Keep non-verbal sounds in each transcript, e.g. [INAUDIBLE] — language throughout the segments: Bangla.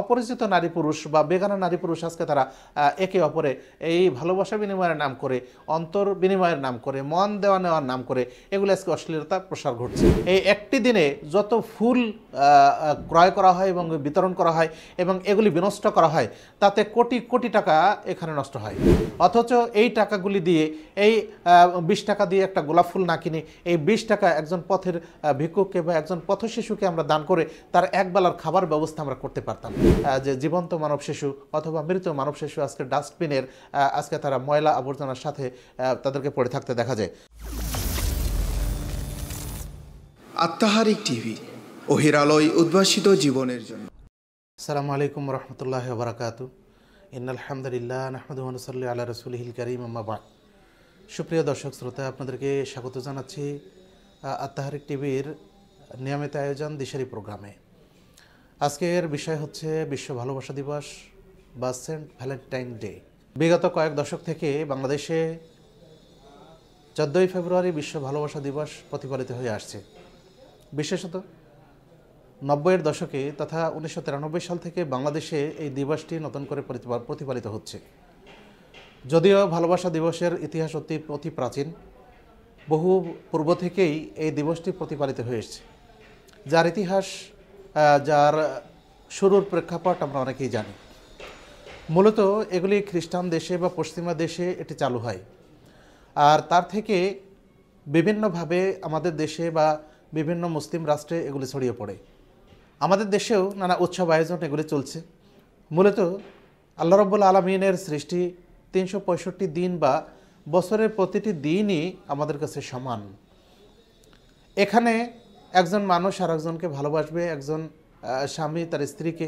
অপরিচিত নারী পুরুষ বা বেগানা নারী পুরুষ আজকে তারা একে অপরে এই ভালোবাসা বিনিময়ের নাম করে অন্তর বিনিময়ের নাম করে মন দেওয়া নেওয়ার নাম করে এগুলো আজকে অশ্লীলতা প্রসার ঘটছে এই একটি দিনে যত ফুল ক্রয় করা হয় এবং বিতরণ করা হয় এবং এগুলি বিনষ্ট করা হয় তাতে কোটি কোটি টাকা এখানে নষ্ট হয় অথচ এই টাকাগুলি দিয়ে এই বিশ টাকা দিয়ে একটা গোলাপ ফুল না কিনে এই বিশ টাকা একজন পথের ভিক্ষুককে বা একজন পথ শিশুকে আমরা দান করে তার একবেলার খাবার ব্যবস্থা আমরা করতে পারতাম যে জীবন্ত মানব শিশু অথবা মৃত মানব শিশু আজকে ডাস্টবিনের আজকে তারা ময়লা আবর্জনার সাথে তাদেরকে পড়ে থাকতে দেখা যায় আত্মাহারিক টিভি অহিরালয় উদ্ভাসিত জীবনের জন্য সালামু আলাইকুম রহমতুল্লাহ বারাকাত ইন্নাল আলহামদুলিল্লাহ আহমদুল সাল্লি আল্লাহ হিল করিম আম্মাবাদ সুপ্রিয় দর্শক শ্রোতা আপনাদেরকে স্বাগত জানাচ্ছি আত্মাহারিক টিভির নিয়মিত আয়োজন দিশারি প্রোগ্রামে আজকের বিষয় হচ্ছে বিশ্ব ভালোবাসা দিবস বা সেন্ট ভ্যালেন্টাইন ডে বিগত কয়েক দশক থেকে বাংলাদেশে চোদ্দোই ফেব্রুয়ারি বিশ্ব ভালোবাসা দিবস প্রতিপালিত হয়ে আসছে বিশেষত নব্বইয়ের দশকে তথা উনিশশো সাল থেকে বাংলাদেশে এই দিবসটি নতুন করে প্রতিপালিত হচ্ছে যদিও ভালোবাসা দিবসের ইতিহাস অতি অতি প্রাচীন বহু পূর্ব থেকেই এই দিবসটি প্রতিপালিত হয়ে এসছে যার ইতিহাস যার শুরুর প্রেক্ষাপট আমরা অনেকেই জানি মূলত এগুলি খ্রিস্টান দেশে বা পশ্চিমা দেশে এটি চালু হয় আর তার থেকে বিভিন্নভাবে আমাদের দেশে বা বিভিন্ন মুসলিম রাষ্ট্রে এগুলি ছড়িয়ে পড়ে আমাদের দেশেও নানা উৎসব আয়োজন এগুলি চলছে মূলত আল্লাহ রব্বুল আলমিনের সৃষ্টি তিনশো দিন বা বছরের প্রতিটি দিনই আমাদের কাছে সমান এখানে একজন মানুষ আর একজনকে ভালোবাসবে একজন স্বামী তার স্ত্রীকে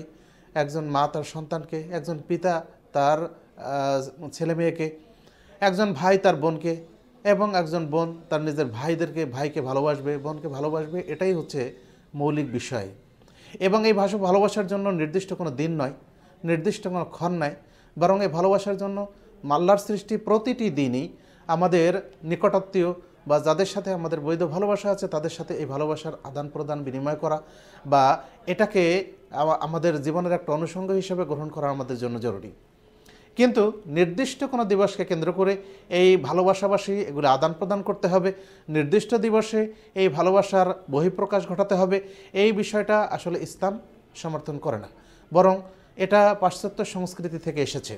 একজন মা তার সন্তানকে একজন পিতা তার ছেলে মেয়েকে একজন ভাই তার বোনকে এবং একজন বোন তার নিজের ভাইদেরকে ভাইকে ভালোবাসবে বোনকে ভালোবাসবে এটাই হচ্ছে মৌলিক বিষয় এবং এই ভাষা ভালোবাসার জন্য নির্দিষ্ট কোনো দিন নয় নির্দিষ্ট কোনো ক্ষণ নয় বরং এই ভালোবাসার জন্য মাল্লার সৃষ্টি প্রতিটি দিনই আমাদের নিকটাত্মীয় বা যাদের সাথে আমাদের বৈধ ভালোবাসা আছে তাদের সাথে এই ভালোবাসার আদান প্রদান বিনিময় করা বা এটাকে আমাদের জীবনের একটা অনুষঙ্গ হিসেবে গ্রহণ করা আমাদের জন্য জরুরি কিন্তু নির্দিষ্ট কোনো দিবসকে কেন্দ্র করে এই ভালোবাসাবাসী এগুলো আদান প্রদান করতে হবে নির্দিষ্ট দিবসে এই ভালোবাসার বহিঃপ্রকাশ ঘটাতে হবে এই বিষয়টা আসলে ইসলাম সমর্থন করে না বরং এটা পাশ্চাত্য সংস্কৃতি থেকে এসেছে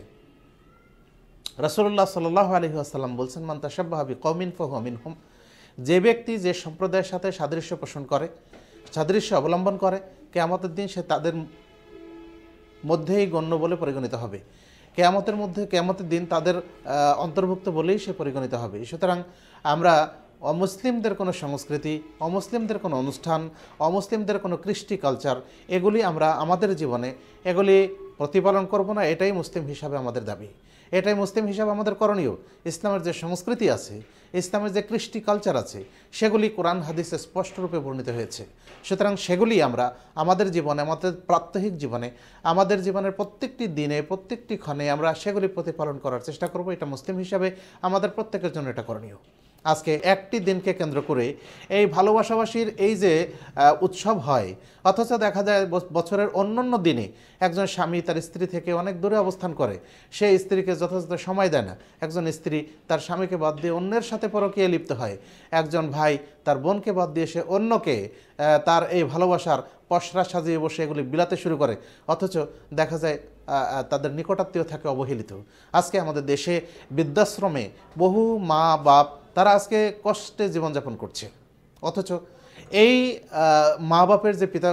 রসুল্লাহ সাল্লাহ আলহি আসাল্লাম বলছেন মান তাসাব্বাহাবি কমিন ফহমিন হোম যে ব্যক্তি যে সম্প্রদায়ের সাথে সাদৃশ্য পোষণ করে সাদৃশ্য অবলম্বন করে কেয়ামতের দিন সে তাদের মধ্যেই গণ্য বলে পরিগণিত হবে কেয়ামতের মধ্যে কেয়ামতের দিন তাদের অন্তর্ভুক্ত বলেই সে পরিগণিত হবে সুতরাং আমরা অমুসলিমদের কোনো সংস্কৃতি অমুসলিমদের কোনো অনুষ্ঠান অমুসলিমদের কোনো কৃষ্টি কালচার এগুলি আমরা আমাদের জীবনে এগুলি প্রতিপালন করব না এটাই মুসলিম হিসাবে আমাদের দাবি এটাই মুসলিম হিসাবে আমাদের করণীয় ইসলামের যে সংস্কৃতি আছে ইসলামের যে কৃষ্টি কালচার আছে সেগুলি কোরআন হাদিসে স্পষ্টরূপে বর্ণিত হয়েছে সুতরাং সেগুলি আমরা আমাদের জীবনে আমাদের প্রাত্যহিক জীবনে আমাদের জীবনের প্রত্যেকটি দিনে প্রত্যেকটি ক্ষণে আমরা সেগুলি প্রতিপালন করার চেষ্টা করব এটা মুসলিম হিসাবে আমাদের প্রত্যেকের জন্য এটা করণীয় আজকে একটি দিনকে কেন্দ্র করে এই ভালোবাসাবাসীর এই যে উৎসব হয় অথচ দেখা যায় বছরের অন্যান্য দিনে একজন স্বামী তার স্ত্রী থেকে অনেক দূরে অবস্থান করে সে স্ত্রীকে যথাযথ সময় দেয় না একজন স্ত্রী তার স্বামীকে বাদ দিয়ে অন্যের সাথে পরকীয় লিপ্ত হয় একজন ভাই তার বোনকে বাদ দিয়ে সে অন্যকে তার এই ভালোবাসার পশরা সাজিয়ে বসে এগুলি বিলাতে শুরু করে অথচ দেখা যায় তাদের নিকটাত্মীয় থাকে অবহেলিত আজকে আমাদের দেশে বৃদ্ধাশ্রমে বহু মা বাপ তারা আজকে কষ্টে জীবনযাপন করছে অথচ এই মা বাপের যে পিতা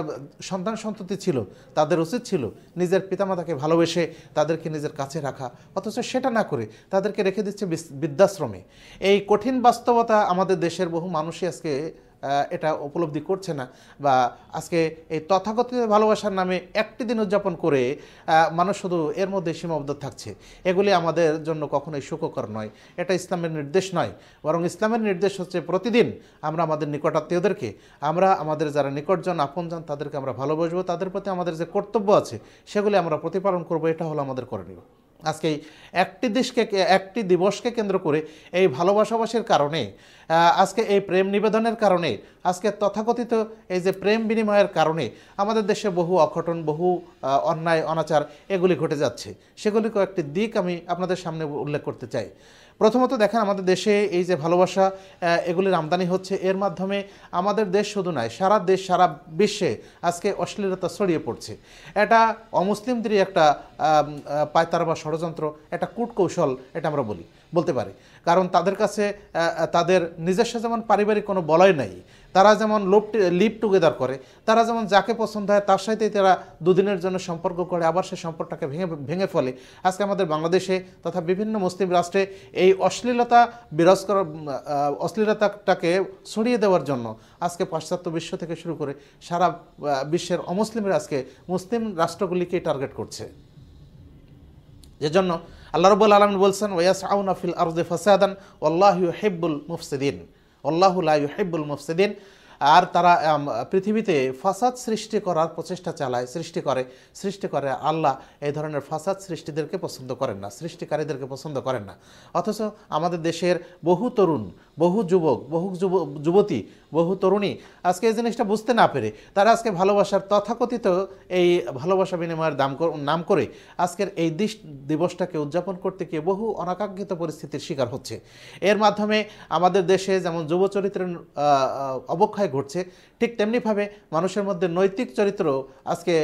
সন্তান সন্ততি ছিল তাদের উচিত ছিল নিজের পিতামাতাকে ভালোবেসে তাদেরকে নিজের কাছে রাখা অথচ সেটা না করে তাদেরকে রেখে দিচ্ছে বৃদ্ধাশ্রমে এই কঠিন বাস্তবতা আমাদের দেশের বহু মানুষই আজকে এটা উপলব্ধি করছে না বা আজকে এই তথাকথিত ভালোবাসার নামে একটি দিন উদযাপন করে মানুষ শুধু এর মধ্যে সীমাবদ্ধ থাকছে এগুলি আমাদের জন্য কখনোই সুখকর নয় এটা ইসলামের নির্দেশ নয় বরং ইসলামের নির্দেশ হচ্ছে প্রতিদিন আমরা আমাদের নিকটাত্মীয়দেরকে আমরা আমাদের যারা নিকটজন আপনজন তাদেরকে আমরা ভালোবাসবো তাদের প্রতি আমাদের যে কর্তব্য আছে সেগুলি আমরা প্রতিপালন করব এটা হলো আমাদের করণীয় আজকে একটি দেশকে একটি দিবসকে কেন্দ্র করে এই ভালোবাসাবাসের কারণে আজকে এই প্রেম নিবেদনের কারণে আজকে তথাকথিত এই যে প্রেম বিনিময়ের কারণে আমাদের দেশে বহু অঘটন বহু অন্যায় অনাচার এগুলি ঘটে যাচ্ছে সেগুলি কয়েকটি দিক আমি আপনাদের সামনে উল্লেখ করতে চাই প্রথমত দেখেন আমাদের দেশে এই যে ভালোবাসা এগুলির আমদানি হচ্ছে এর মাধ্যমে আমাদের দেশ শুধু নয় সারা দেশ সারা বিশ্বে আজকে অশ্লীলতা ছড়িয়ে পড়ছে এটা অমুসলিমদেরই একটা পায়তারা বা ষড়যন্ত্র একটা কূটকৌশল এটা আমরা বলি বলতে পারি কারণ তাদের কাছে তাদের নিজস্ব যেমন পারিবারিক কোনো বলয় নাই তারা যেমন লোভ লিপ টুগেদার করে তারা যেমন যাকে পছন্দ হয় তার সাথেই তারা দুদিনের জন্য সম্পর্ক করে আবার সেই সম্পর্কটাকে ভেঙে ভেঙে ফলে আজকে আমাদের বাংলাদেশে তথা বিভিন্ন মুসলিম রাষ্ট্রে এই অশ্লীলতা বিরাজ করার অশ্লীলতাটাকে ছড়িয়ে দেওয়ার জন্য আজকে পাশ্চাত্য বিশ্ব থেকে শুরু করে সারা বিশ্বের অমুসলিমরা আজকে মুসলিম রাষ্ট্রগুলিকেই টার্গেট করছে যেজন্য আল্লাহ রবুল আলমিন বলছেন ওয়াস আউন আফিল আরদে ওল্লাহ আল্লাহ হেব্বুল মুফসিদিন ইউ হেব্বুল মুফসিদ্দিন আর তারা পৃথিবীতে ফাসাদ সৃষ্টি করার প্রচেষ্টা চালায় সৃষ্টি করে সৃষ্টি করে আল্লাহ এই ধরনের ফাসাদ সৃষ্টিদেরকে পছন্দ করেন না সৃষ্টিকারীদেরকে পছন্দ করেন না অথচ আমাদের দেশের বহু তরুণ বহু যুবক বহু যুব যুবতী বহু তরুণী আজকে এই জিনিসটা বুঝতে না পেরে তারা আজকে ভালোবাসার তথাকথিত এই ভালোবাসা বিনিময়ের দাম নাম করে আজকের এই দিবসটাকে উদযাপন করতে গিয়ে বহু অনাকাঙ্ক্ষিত পরিস্থিতির শিকার হচ্ছে এর মাধ্যমে আমাদের দেশে যেমন যুব চরিত্রের অবক্ষয় ঘটছে ঠিক তেমনিভাবে মানুষের মধ্যে নৈতিক চরিত্র আজকে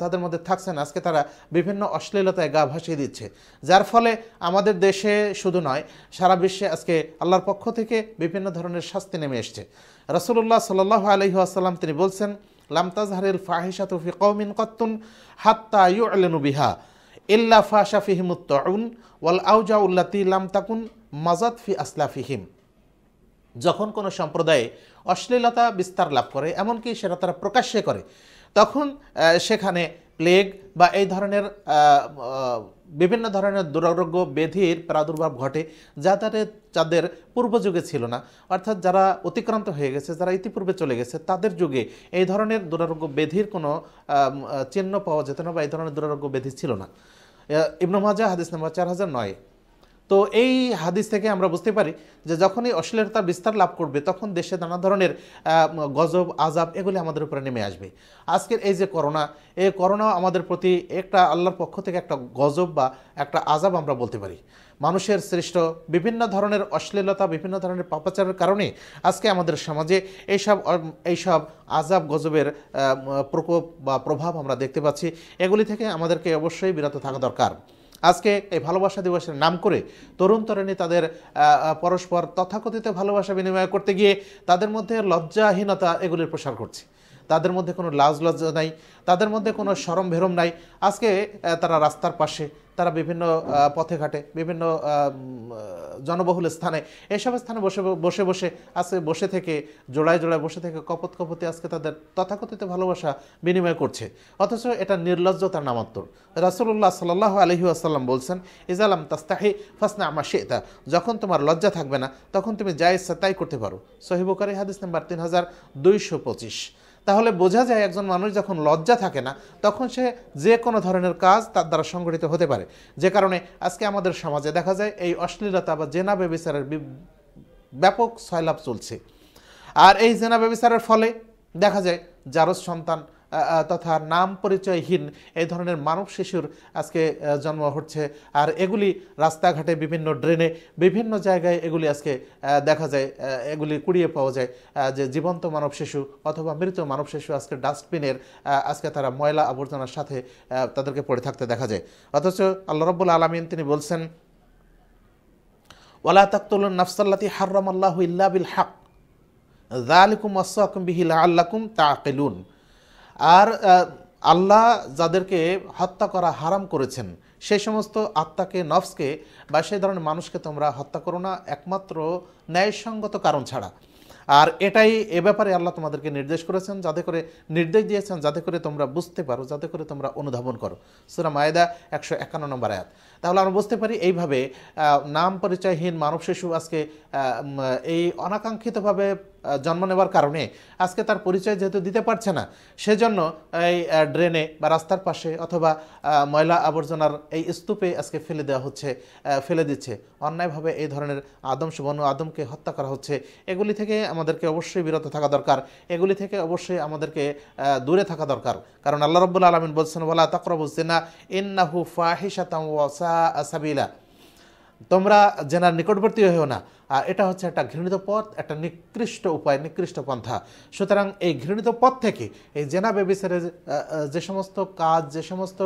তাদের মধ্যে থাকছে না আজকে তারা বিভিন্ন অশ্লীলতায় গা ভাসিয়ে দিচ্ছে যার ফলে আমাদের দেশে শুধু নয় সারা বিশ্বে আজকে আল্লাহর পক্ষ থেকে বিভিন্ন ধরনের শাস্তি নেমে এসছে রসুল্লাহ সাল আলহি আসাল্লাম তিনি বলছেন লামতাজ হারিল ফাহিসা তুফি কৌমিন কত্তুন হাত্তা ইউ আলেনু বিহা ইল্লা ফাশা উত্তন ওয়াল আউজা উল্লাতি লাম তাকুন মাজাদ ফি আসলাফিহিম যখন কোনো সম্প্রদায়ে অশ্লীলতা বিস্তার লাভ করে এমনকি সেটা তারা প্রকাশ্যে করে তখন সেখানে প্লেগ বা এই ধরনের বিভিন্ন ধরনের দুরারোগ্য ব্যাধির প্রাদুর্ভাব ঘটে যা তাদের যাদের পূর্বযুগে ছিল না অর্থাৎ যারা অতিক্রান্ত হয়ে গেছে যারা ইতিপূর্বে চলে গেছে তাদের যুগে এই ধরনের দুরারোগ্য ব্যাধির কোনো চিহ্ন পাওয়া যেত না বা এই ধরনের দুরারোগ্য ব্যাধি ছিল না ইবনু হাদিস নম্বর চার হাজার নয় তো এই হাদিস থেকে আমরা বুঝতে পারি যে যখনই অশ্লীলতা বিস্তার লাভ করবে তখন দেশে নানা ধরনের গজব আজাব এগুলি আমাদের উপরে নেমে আসবে আজকের এই যে করোনা এই করোনা আমাদের প্রতি একটা আল্লাহর পক্ষ থেকে একটা গজব বা একটা আজাব আমরা বলতে পারি মানুষের সৃষ্ট বিভিন্ন ধরনের অশ্লীলতা বিভিন্ন ধরনের পাপাচারের কারণে আজকে আমাদের সমাজে এইসব এইসব আজাব গজবের প্রকোপ বা প্রভাব আমরা দেখতে পাচ্ছি এগুলি থেকে আমাদেরকে অবশ্যই বিরত থাকা দরকার আজকে এই ভালোবাসা দিবসের নাম করে তরুণ তরুণী তাদের পরস্পর তথাকথিত ভালোবাসা বিনিময় করতে গিয়ে তাদের মধ্যে লজ্জাহীনতা এগুলির প্রসার করছে তাদের মধ্যে কোনো লাজ লজ্জা নাই তাদের মধ্যে কোনো সরম ভেরম নাই আজকে তারা রাস্তার পাশে তারা বিভিন্ন পথে ঘাটে বিভিন্ন জনবহুল স্থানে এসব স্থানে বসে বসে বসে আজকে বসে থেকে জোড়ায় জোড়ায় বসে থেকে কপত কপতে আজকে তাদের তথাকথিত ভালোবাসা বিনিময় করছে অথচ এটা নির্লজ্জতার নামাত্তর রাসুল্লাহ সাল্লাহ আলহি আসাল্লাম বলছেন ইজালাম তাস্তাহি ফাসনা আমার সে তা যখন তোমার লজ্জা থাকবে না তখন তুমি যা ইচ্ছা তাই করতে পারো সহিবকারী হাদিস নাম্বার তিন হাজার দুইশো পঁচিশ তাহলে বোঝা যায় একজন মানুষ যখন লজ্জা থাকে না তখন সে যে কোনো ধরনের কাজ তার দ্বারা সংগঠিত হতে পারে যে কারণে আজকে আমাদের সমাজে দেখা যায় এই অশ্লীলতা বা জেনা ব্যবিচারের ব্যাপক সয়লাভ চলছে আর এই জেনা ব্যবিচারের ফলে দেখা যায় যারস সন্তান তথা নাম পরিচয়হীন এই ধরনের মানব শিশুর আজকে জন্ম হচ্ছে আর এগুলি রাস্তাঘাটে বিভিন্ন ড্রেনে বিভিন্ন জায়গায় এগুলি আজকে দেখা যায় এগুলি কুড়িয়ে পাওয়া যায় যে জীবন্ত মানব শিশু অথবা মৃত মানব শিশু আজকে ডাস্টবিনের আজকে তারা ময়লা আবর্জনার সাথে তাদেরকে পড়ে থাকতে দেখা যায় অথচ আল্লাহ রব্বুল আলমিন তিনি বলছেন ওয়ালা তাক্তুল নাফসাল্লাতি হার্রাম আল্লাহ ইল্লা বিল হাক জালিকুম আসাকুম বিহিল আল্লাকুম তাকেলুন আর আল্লাহ যাদেরকে হত্যা করা হারাম করেছেন সেই সমস্ত আত্মাকে নফসকে বা সেই ধরনের মানুষকে তোমরা হত্যা করো না একমাত্র ন্যায়সঙ্গত কারণ ছাড়া আর এটাই এ ব্যাপারে আল্লাহ তোমাদেরকে নির্দেশ করেছেন যাতে করে নির্দেশ দিয়েছেন যাতে করে তোমরা বুঝতে পারো যাতে করে তোমরা অনুধাবন করো সুরা মায়েদা একশো একান্ন নম্বর আয়াত তাহলে আমরা বুঝতে পারি এইভাবে নাম পরিচয়হীন মানব শিশু আজকে এই অনাকাঙ্ক্ষিতভাবে জন্ম নেওয়ার কারণে আজকে তার পরিচয় যেহেতু দিতে পারছে না সেজন্য এই ড্রেনে বা রাস্তার পাশে অথবা ময়লা আবর্জনার এই স্তূপে আজকে ফেলে দেওয়া হচ্ছে ফেলে দিচ্ছে অন্যায়ভাবে এই ধরনের আদম সুবর্ণ আদমকে হত্যা করা হচ্ছে এগুলি থেকে আমাদেরকে অবশ্যই বিরত থাকা দরকার এগুলি থেকে অবশ্যই আমাদেরকে দূরে থাকা দরকার কারণ আল্লাহ রব্বুল আলমিন বলছেন বলা তকরবুসিনা ইন্নাহু ফাহিসাতাম ওয়াসা সাবিলা তোমরা জেনার নিকটবর্তী হয়েও না আর এটা হচ্ছে একটা ঘৃণিত পথ একটা নিকৃষ্ট উপায় নিকৃষ্ট পন্থা সুতরাং এই ঘৃণিত পথ থেকে এই জেনা বেবিসারের যে সমস্ত কাজ যে সমস্ত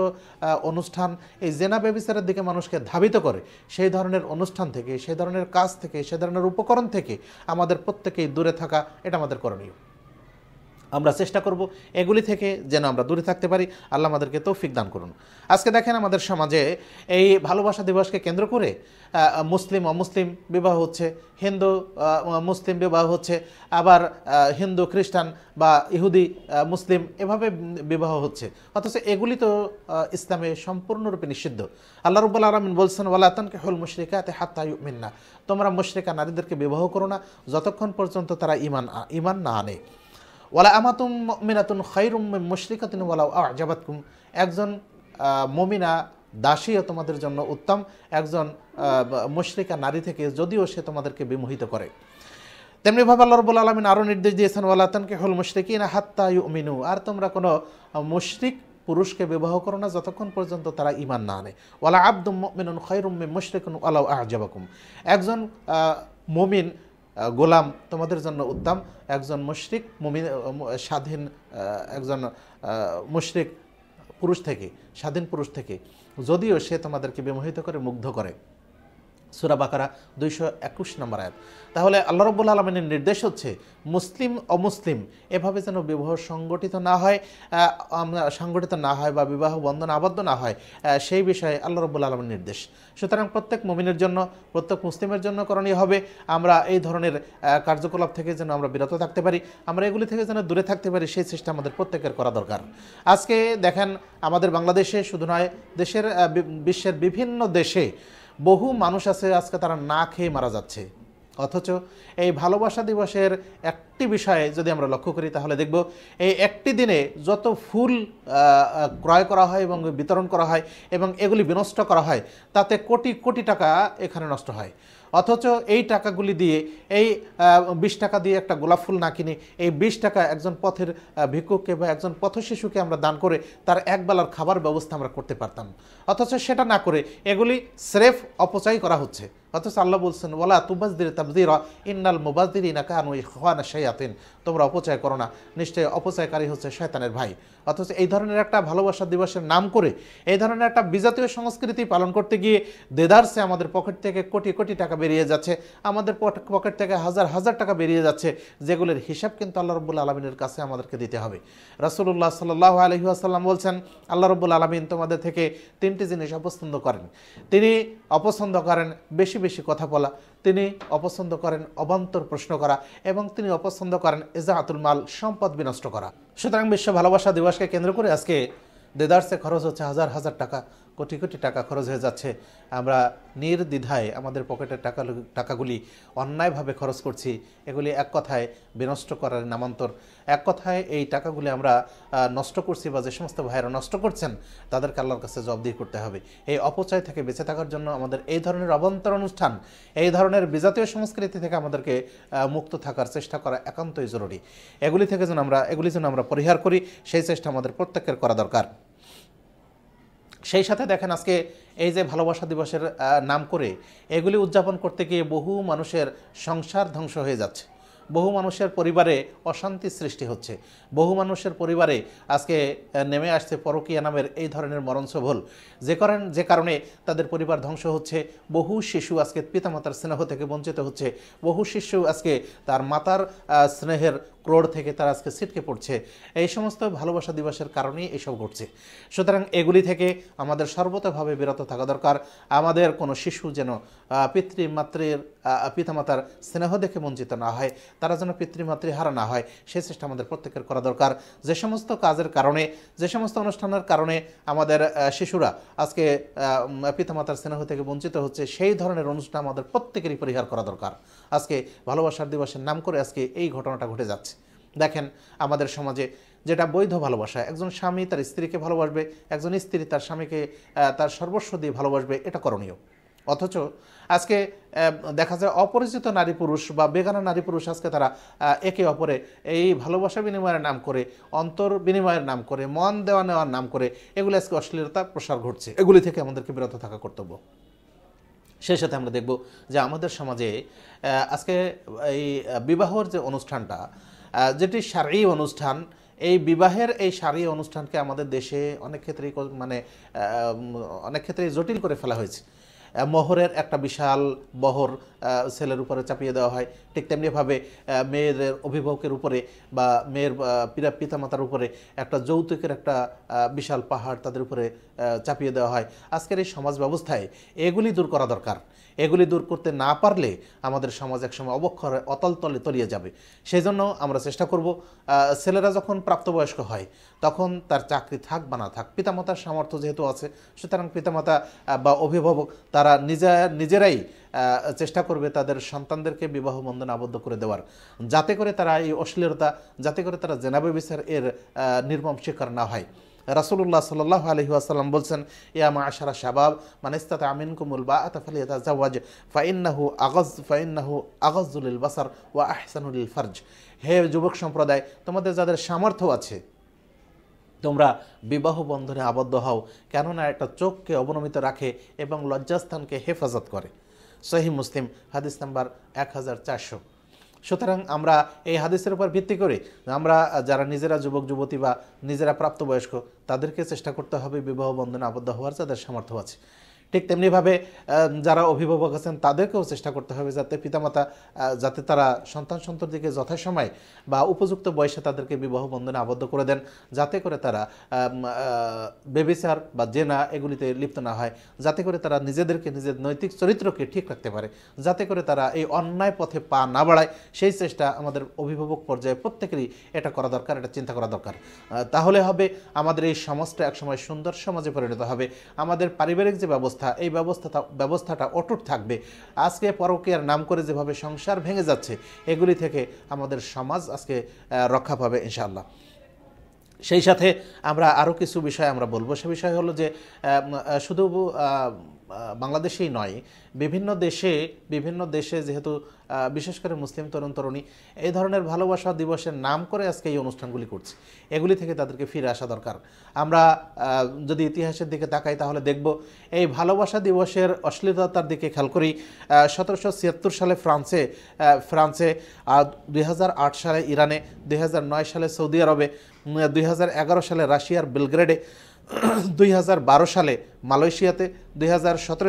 অনুষ্ঠান এই জেনা বেবিসারের দিকে মানুষকে ধাবিত করে সেই ধরনের অনুষ্ঠান থেকে সেই ধরনের কাজ থেকে সেই ধরনের উপকরণ থেকে আমাদের প্রত্যেকেই দূরে থাকা এটা আমাদের করণীয় আমরা চেষ্টা করব এগুলি থেকে যেন আমরা দূরে থাকতে পারি আল্লাহ আমাদেরকে তৌফিক দান করুন আজকে দেখেন আমাদের সমাজে এই ভালোবাসা দিবসকে কেন্দ্র করে মুসলিম অমুসলিম বিবাহ হচ্ছে হিন্দু মুসলিম বিবাহ হচ্ছে আবার হিন্দু খ্রিস্টান বা ইহুদি মুসলিম এভাবে বিবাহ হচ্ছে অথচ এগুলি তো ইসলামে সম্পূর্ণরূপে নিষিদ্ধ আল্লাহ রুবুল আলমিন বলছেন ওয়ালাতনকে হল মুশরিকাতে হাত্তা ইউমিন না তোমরা মুশরিকা নারীদেরকে বিবাহ করো না যতক্ষণ পর্যন্ত তারা ইমান ইমান না আনে ওয়ালা আমাতুম মিনাতুন খৈরুম মুশরিকাতিন ওয়ালা আজাবাতকুম একজন মমিনা দাসীও তোমাদের জন্য উত্তম একজন মুশরিকা নারী থেকে যদিও সে তোমাদেরকে বিমোহিত করে তেমনিভাবে আল্লাহ রবুল আলমিন আরও নির্দেশ দিয়েছেন ওয়ালাতনকে হল মুশরিকিন হাত্তা মিনু আর তোমরা কোনো মুশরিক পুরুষকে বিবাহ করো না যতক্ষণ পর্যন্ত তারা ইমান না আনে ওয়ালা আব্দুম মিনুন খৈরুম মুশরিকুন ওয়ালাউ আহজাবাকুম একজন মমিন গোলাম তোমাদের জন্য উত্তম একজন মুশরিক মুমিন স্বাধীন একজন মুশরিক পুরুষ থেকে স্বাধীন পুরুষ থেকে যদিও সে তোমাদেরকে বিমোহিত করে মুগ্ধ করে সুরা বাকারা দুইশো একুশ নম্বর আয়াত তাহলে আল্লাহ রব্বুল আলমিনের নির্দেশ হচ্ছে মুসলিম অমুসলিম এভাবে যেন বিবাহ সংগঠিত না হয় সংগঠিত না হয় বা বিবাহ বন্ধন আবদ্ধ না হয় সেই বিষয়ে আল্লাহ রব্বুল আলমের নির্দেশ সুতরাং প্রত্যেক মমিনের জন্য প্রত্যেক মুসলিমের জন্য করণীয় হবে আমরা এই ধরনের কার্যকলাপ থেকে যেন আমরা বিরত থাকতে পারি আমরা এগুলি থেকে যেন দূরে থাকতে পারি সেই চেষ্টা আমাদের প্রত্যেকের করা দরকার আজকে দেখেন আমাদের বাংলাদেশে শুধু নয় দেশের বিশ্বের বিভিন্ন দেশে বহু মানুষ আছে আজকে তারা না খেয়ে মারা যাচ্ছে অথচ এই ভালোবাসা দিবসের একটি বিষয়ে যদি আমরা লক্ষ্য করি তাহলে দেখব এই একটি দিনে যত ফুল ক্রয় করা হয় এবং বিতরণ করা হয় এবং এগুলি বিনষ্ট করা হয় তাতে কোটি কোটি টাকা এখানে নষ্ট হয় অথচ এই টাকাগুলি দিয়ে এই বিশ টাকা দিয়ে একটা গোলাপ ফুল না কিনে এই বিশ টাকা একজন পথের ভিক্ষুককে বা একজন পথ শিশুকে আমরা দান করে তার একবেলার খাবার ব্যবস্থা আমরা করতে পারতাম অথচ সেটা না করে এগুলি স্রেফ অপচয় করা হচ্ছে অথচ আল্লাহ বলছেন ওলা তুবাজদির তাবদিরা ইন্নাল মুবাজদির ইনাকাহানু সেই আতেন তোমরা অপচয় করো না নিশ্চয়ই অপচয়কারী হচ্ছে শয়তানের ভাই অথচ এই ধরনের একটা ভালোবাসা দিবসের নাম করে এই ধরনের একটা বিজাতীয় সংস্কৃতি পালন করতে গিয়ে দেদারসে আমাদের পকেট থেকে কোটি কোটি টাকা বেরিয়ে যাচ্ছে আমাদের পকেট থেকে হাজার হাজার টাকা বেরিয়ে যাচ্ছে যেগুলির হিসাব কিন্তু আল্লাহ রব্বুল আলমিনের কাছে আমাদেরকে দিতে হবে রাসুল্লাহ সাল্লাহ আলহি আসাল্লাম বলছেন আল্লাহ রব্বুল আলমিন তোমাদের থেকে তিনটি জিনিস অপছন্দ করেন তিনি অপছন্দ করেন বেশি বেশি কথা বলা তিনি অপছন্দ করেন অবান্তর প্রশ্ন করা এবং তিনি অপছন্দ করেন এজাহাতুল মাল সম্পদ বিনষ্ট করা সুতরাং বিশ্ব ভালোবাসা দিবসকে কেন্দ্র করে আজকে দেদার্সে খরচ হচ্ছে হাজার হাজার টাকা কোটি কোটি টাকা খরচ হয়ে যাচ্ছে আমরা নির্দ্বিধায় আমাদের পকেটের টাকা টাকাগুলি অন্যায়ভাবে খরচ করছি এগুলি এক কথায় বিনষ্ট করার নামান্তর এক কথায় এই টাকাগুলি আমরা নষ্ট করছি বা যে সমস্ত ভাইয়েরা নষ্ট করছেন তাদেরকে আল্লাহর কাছে জবদিহি করতে হবে এই অপচয় থেকে বেঁচে থাকার জন্য আমাদের এই ধরনের অবন্তর অনুষ্ঠান এই ধরনের বিজাতীয় সংস্কৃতি থেকে আমাদেরকে মুক্ত থাকার চেষ্টা করা একান্তই জরুরি এগুলি থেকে যেন আমরা এগুলি যেন আমরা পরিহার করি সেই চেষ্টা আমাদের প্রত্যেকের করা দরকার সেই সাথে দেখেন আজকে এই যে ভালোবাসা দিবসের নাম করে এগুলি উদযাপন করতে গিয়ে বহু মানুষের সংসার ধ্বংস হয়ে যাচ্ছে বহু মানুষের পরিবারে অশান্তি সৃষ্টি হচ্ছে বহু মানুষের পরিবারে আজকে নেমে আসছে পরকীয়া নামের এই ধরনের মরণসভল যে কারণ যে কারণে তাদের পরিবার ধ্বংস হচ্ছে বহু শিশু আজকে পিতামাতার স্নেহ থেকে বঞ্চিত হচ্ছে বহু শিশু আজকে তার মাতার স্নেহের ক্রোড় থেকে তারা আজকে ছিটকে পড়ছে এই সমস্ত ভালোবাসা দিবসের কারণেই এসব ঘটছে সুতরাং এগুলি থেকে আমাদের সর্বতভাবে বিরত থাকা দরকার আমাদের কোনো শিশু যেন পিতৃমাতৃর পিতামাতার স্নেহ দেখে বঞ্চিত না হয় তারা যেন পিতৃমাতৃ হারা না হয় সে চেষ্টা আমাদের প্রত্যেকের করা দরকার যে সমস্ত কাজের কারণে যে সমস্ত অনুষ্ঠানের কারণে আমাদের শিশুরা আজকে পিতামাতার স্নেহ থেকে বঞ্চিত হচ্ছে সেই ধরনের অনুষ্ঠান আমাদের প্রত্যেকেরই পরিহার করা দরকার আজকে ভালোবাসার দিবসের নাম করে আজকে এই ঘটনাটা ঘটে যাচ্ছে দেখেন আমাদের সমাজে যেটা বৈধ ভালোবাসা একজন স্বামী তার স্ত্রীকে ভালোবাসবে একজন স্ত্রী তার স্বামীকে তার সর্বস্ব দিয়ে ভালোবাসবে এটা করণীয় অথচ আজকে দেখা যায় অপরিচিত নারী পুরুষ বা বেগানা নারী পুরুষ আজকে তারা একে অপরে এই ভালোবাসা বিনিময়ের নাম করে অন্তর বিনিময়ের নাম করে মন দেওয়া নেওয়ার নাম করে এগুলি আজকে অশ্লীলতা প্রসার ঘটছে এগুলি থেকে আমাদেরকে বিরত থাকা কর্তব্য সেই সাথে আমরা দেখব যে আমাদের সমাজে আজকে এই বিবাহর যে অনুষ্ঠানটা যেটি সারি অনুষ্ঠান এই বিবাহের এই সারি অনুষ্ঠানকে আমাদের দেশে অনেক ক্ষেত্রেই মানে অনেক ক্ষেত্রেই জটিল করে ফেলা হয়েছে মহরের একটা বিশাল বহর ছেলের উপরে চাপিয়ে দেওয়া হয় ঠিক তেমনিভাবে মেয়ের অভিভাবকের উপরে বা মেয়ের পিতা পিতামাতার উপরে একটা যৌতুকের একটা বিশাল পাহাড় তাদের উপরে চাপিয়ে দেওয়া হয় আজকের এই সমাজ ব্যবস্থায় এগুলি দূর করা দরকার এগুলি দূর করতে না পারলে আমাদের সমাজ একসময় অবক্ষরে অতল তলে তলিয়ে যাবে সেই জন্য আমরা চেষ্টা করব ছেলেরা যখন প্রাপ্তবয়স্ক হয় তখন তার চাকরি থাক বা না থাক পিতামাতার সামর্থ্য যেহেতু আছে সুতরাং পিতামাতা বা অভিভাবক তারা নিজে নিজেরাই চেষ্টা করবে তাদের সন্তানদেরকে বিবাহ বন্ধন আবদ্ধ করে দেওয়ার যাতে করে তারা এই অশ্লীলতা যাতে করে তারা জেনাবে বিচার এর নির্মম শিকার না হয় রাসুল্লাহ সাল্লাহ আলহি বলছেন বলছেন মা আশারা শাবাব মানে ইস্তাতে আমিন কুমুল বা আতাফালি জাওয়াজ ফাইন্নাহু আগজ ফাইন্নাহু আগজুল বাসার ওয়া আহসানুল ফার্জ হে যুবক সম্প্রদায় তোমাদের যাদের সামর্থ্য আছে তোমরা বিবাহ বন্ধনে আবদ্ধ হও কেননা একটা চোখকে অবনমিত রাখে এবং লজ্জাস্থানকে হেফাজত করে সহি মুসলিম হাদিস নাম্বার এক হাজার চারশো সুতরাং আমরা এই হাদিসের উপর ভিত্তি করে আমরা যারা নিজেরা যুবক যুবতী বা নিজেরা প্রাপ্তবয়স্ক তাদেরকে চেষ্টা করতে হবে বিবাহ বন্ধনে আবদ্ধ হওয়ার যাদের সামর্থ্য আছে ঠিক তেমনিভাবে যারা অভিভাবক আছেন তাদেরকেও চেষ্টা করতে হবে যাতে পিতামাতা যাতে তারা সন্তান দিকে যথাসময় বা উপযুক্ত বয়সে তাদেরকে বিবাহ বন্ধনে আবদ্ধ করে দেন যাতে করে তারা বেবিচার বা জেনা এগুলিতে লিপ্ত না হয় যাতে করে তারা নিজেদেরকে নিজের নৈতিক চরিত্রকে ঠিক রাখতে পারে যাতে করে তারা এই অন্যায় পথে পা না বাড়ায় সেই চেষ্টা আমাদের অভিভাবক পর্যায়ে প্রত্যেকেরই এটা করা দরকার এটা চিন্তা করা দরকার তাহলে হবে আমাদের এই সমাজটা একসময় সুন্দর সমাজে পরিণত হবে আমাদের পারিবারিক যে ব্যবস্থা ব্যবস্থা এই ব্যবস্থাটা ব্যবস্থাটা অটুট থাকবে আজকে পরকীয়ার নাম করে যেভাবে সংসার ভেঙে যাচ্ছে এগুলি থেকে আমাদের সমাজ আজকে রক্ষা পাবে ইনশাআল্লাহ সেই সাথে আমরা আরও কিছু বিষয় আমরা বলবো সে বিষয় হলো যে শুধু বাংলাদেশেই নয় বিভিন্ন দেশে বিভিন্ন দেশে যেহেতু বিশেষ করে মুসলিম তরুণ তরুণী এই ধরনের ভালোবাসা দিবসের নাম করে আজকে এই অনুষ্ঠানগুলি করছে এগুলি থেকে তাদেরকে ফিরে আসা দরকার আমরা যদি ইতিহাসের দিকে তাকাই তাহলে দেখব এই ভালোবাসা দিবসের অশ্লীলতার দিকে খেয়াল করি সতেরোশো ছিয়াত্তর সালে ফ্রান্সে ফ্রান্সে দুই সালে ইরানে দুই সালে সৌদি আরবে দুই সালে রাশিয়ার বেলগ্রেডে [CLEARS THROAT] দুই সালে মালয়েশিয়াতে দুই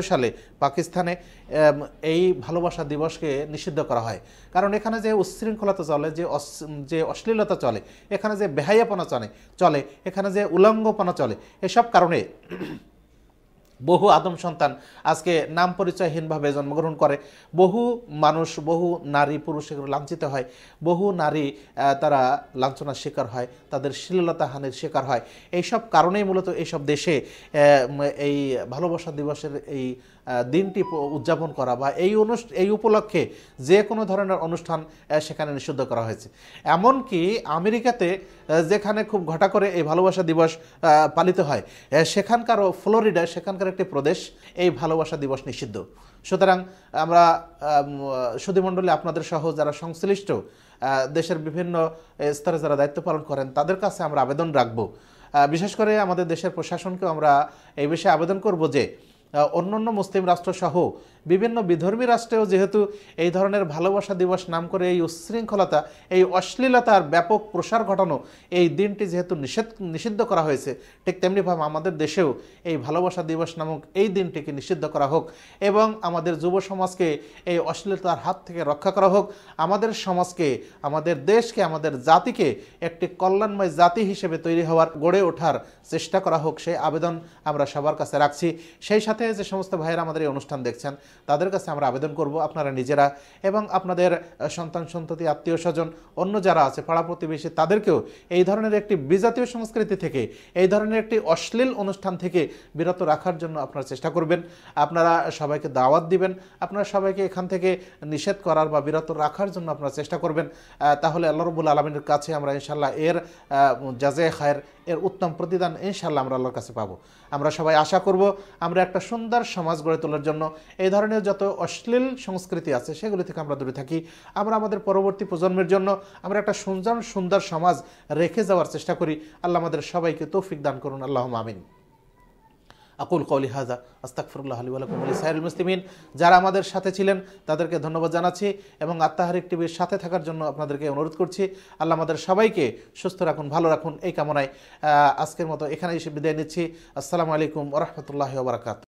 সালে পাকিস্তানে এই ভালোবাসা দিবসকে নিষিদ্ধ করা হয় কারণ এখানে যে উচ্ছৃঙ্খলতা চলে যে যে অশ্লীলতা চলে এখানে যে বেহাইয়াপনা চলে চলে এখানে যে উলঙ্গপনা চলে এসব কারণে বহু আদম সন্তান আজকে নাম পরিচয়হীনভাবে জন্মগ্রহণ করে বহু মানুষ বহু নারী পুরুষ এগুলো লাঞ্ছিত হয় বহু নারী তারা লাঞ্ছনার শিকার হয় তাদের শ্লীলতা হানির শিকার হয় এইসব কারণেই মূলত এইসব দেশে এই ভালোবাসা দিবসের এই দিনটি উদযাপন করা বা এই অনুষ্ঠান এই উপলক্ষে যে কোনো ধরনের অনুষ্ঠান সেখানে নিষিদ্ধ করা হয়েছে এমনকি আমেরিকাতে যেখানে খুব ঘটা করে এই ভালোবাসা দিবস পালিত হয় সেখানকার ফ্লোরিডা সেখানকার একটি প্রদেশ এই ভালোবাসা দিবস নিষিদ্ধ সুতরাং আমরা সুধীমণ্ডলী আপনাদের সহ যারা সংশ্লিষ্ট দেশের বিভিন্ন স্তরে যারা দায়িত্ব পালন করেন তাদের কাছে আমরা আবেদন রাখব বিশেষ করে আমাদের দেশের প্রশাসনকেও আমরা এই বিষয়ে আবেদন করব যে অন্যান্য মুসলিম রাষ্ট্রসহ বিভিন্ন বিধর্মী রাষ্ট্রেও যেহেতু এই ধরনের ভালোবাসা দিবস নাম করে এই উচ্ছৃঙ্খলতা এই অশ্লীলতার ব্যাপক প্রসার ঘটানো এই দিনটি যেহেতু নিষেধ নিষিদ্ধ করা হয়েছে ঠিক তেমনিভাবে আমাদের দেশেও এই ভালোবাসা দিবস নামক এই দিনটিকে নিষিদ্ধ করা হোক এবং আমাদের যুব সমাজকে এই অশ্লীলতার হাত থেকে রক্ষা করা হোক আমাদের সমাজকে আমাদের দেশকে আমাদের জাতিকে একটি কল্যাণময় জাতি হিসেবে তৈরি হওয়ার গড়ে ওঠার চেষ্টা করা হোক সেই আবেদন আমরা সবার কাছে রাখছি সেই সাথে যে সমস্ত ভাইয়েরা আমাদের এই অনুষ্ঠান দেখছেন তাদের কাছে আমরা আবেদন করব আপনারা নিজেরা এবং আপনাদের সন্তান সন্ততি আত্মীয় স্বজন অন্য যারা আছে পাড়া প্রতিবেশী তাদেরকেও এই ধরনের একটি বিজাতীয় সংস্কৃতি থেকে এই ধরনের একটি অশ্লীল অনুষ্ঠান থেকে বিরত রাখার জন্য আপনারা চেষ্টা করবেন আপনারা সবাইকে দাওয়াত দিবেন আপনারা সবাইকে এখান থেকে নিষেধ করার বা বিরত রাখার জন্য আপনারা চেষ্টা করবেন তাহলে আল্লাহ রবুল আলমিনের কাছে আমরা ইনশাল্লাহ এর জাজে খায়ের এর উত্তম প্রতিদান ইনশাল্লাহ আমরা আল্লাহর কাছে পাবো আমরা সবাই আশা করব আমরা একটা সুন্দর সমাজ গড়ে তোলার জন্য এই ধরনের যত অশ্লীল সংস্কৃতি আছে সেগুলি থেকে আমরা দূরে থাকি আমরা আমাদের পরবর্তী প্রজন্মের জন্য আমরা একটা সুন্দর সুন্দর সমাজ রেখে যাওয়ার চেষ্টা করি আল্লাহ আমাদের সবাইকে তৌফিক দান করুন আল্লাহ আমিন আকুল কৌলি হাজা আস্তাকফরুল্লাহ আলী আলকুম আলী মুসলিমিন যারা আমাদের সাথে ছিলেন তাদেরকে ধন্যবাদ জানাচ্ছি এবং আত্মাহারিক টিভির সাথে থাকার জন্য আপনাদেরকে অনুরোধ করছি আল্লাহ আমাদের সবাইকে সুস্থ রাখুন ভালো রাখুন এই কামনায় আজকের মতো এখানেই বিদায় নিচ্ছি আসসালামু আলাইকুম ওরহমতুল্লাহ বারকাত